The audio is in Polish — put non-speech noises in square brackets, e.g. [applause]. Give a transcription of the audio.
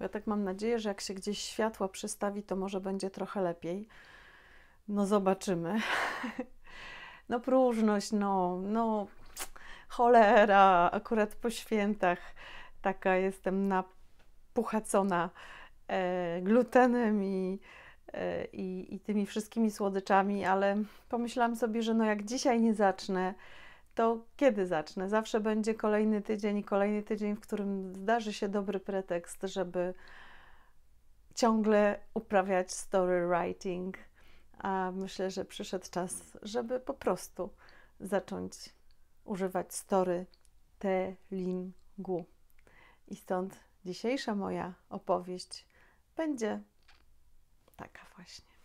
ja tak mam nadzieję, że jak się gdzieś światła przystawi, to może będzie trochę lepiej. No zobaczymy. [laughs] No próżność, no, no cholera, akurat po świętach taka jestem napuchacona e, glutenem i, e, i, i tymi wszystkimi słodyczami, ale pomyślałam sobie, że no jak dzisiaj nie zacznę, to kiedy zacznę? Zawsze będzie kolejny tydzień i kolejny tydzień, w którym zdarzy się dobry pretekst, żeby ciągle uprawiać story writing. A myślę, że przyszedł czas, żeby po prostu zacząć używać story lingu. I stąd dzisiejsza moja opowieść będzie taka właśnie.